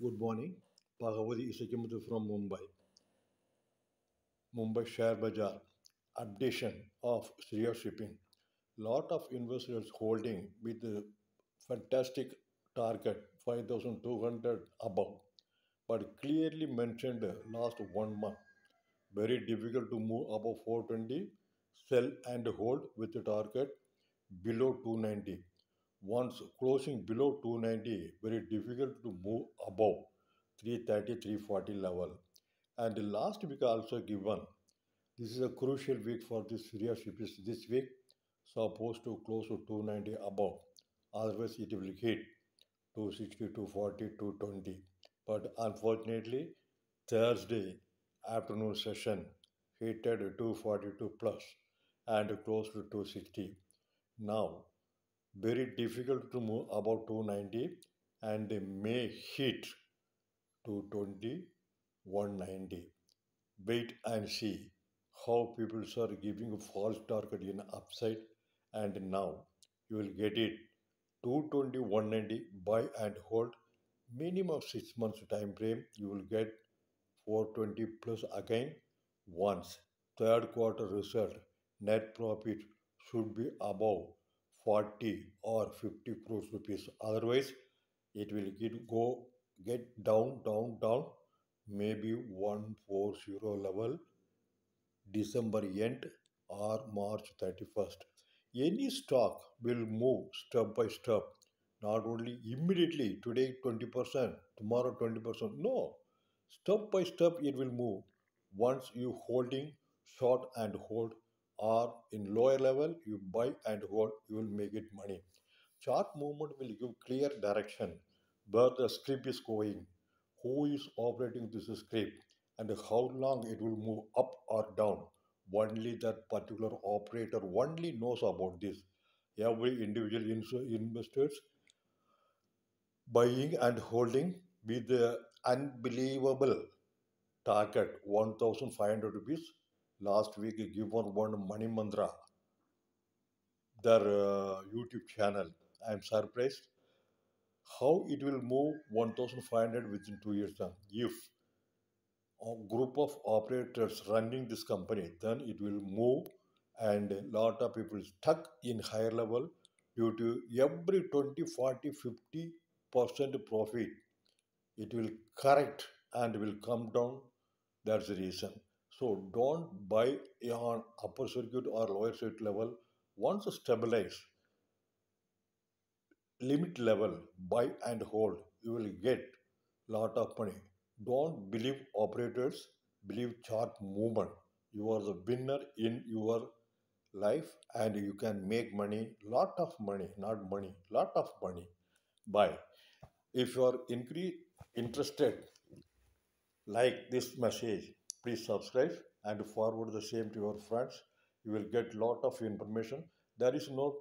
Good morning. Bhagavati Isakimutu from Mumbai. Mumbai Share Bazaar. addition of Sriya Shipping. Lot of investors holding with the fantastic target 5200 above, but clearly mentioned last one month. Very difficult to move above 420. Sell and hold with the target below 290 once closing below 290 very difficult to move above 330 340 level and the last week also given this is a crucial week for this serious is this week supposed to close to 290 above otherwise it will hit 260 240 220 but unfortunately thursday afternoon session hit at 242 plus and close to 260 now very difficult to move above 290 and they may hit 220, 190. Wait and see how people are giving false target in upside and now you will get it 220, 190 buy and hold minimum 6 months time frame you will get 420 plus again once third quarter result net profit should be above 40 or 50 crores rupees. Otherwise, it will get go get down, down, down, maybe 140 level, December end or March 31st. Any stock will move step by step. Not only immediately, today 20%, tomorrow 20%. No, step by step it will move. Once you holding short and hold or in lower level you buy and hold you will make it money chart movement will give clear direction where the script is going who is operating this script, and how long it will move up or down only that particular operator only knows about this every individual investors buying and holding with the unbelievable target 1500 rupees last week given one money Mani Mandra, their uh, YouTube channel. I'm surprised how it will move 1,500 within two years If a group of operators running this company, then it will move and a lot of people stuck in higher level due to every 20, 40, 50 percent profit. It will correct and will come down. That's the reason. So don't buy on upper circuit or lower circuit level. Once stabilized, limit level, buy and hold, you will get lot of money. Don't believe operators, believe chart movement. You are the winner in your life and you can make money, lot of money, not money, lot of money. Buy. If you are increase, interested, like this message, Please subscribe and forward the same to your friends. You will get lot of information. There is no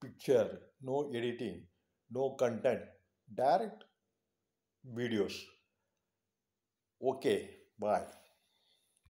picture, no editing, no content. Direct videos. Okay, bye.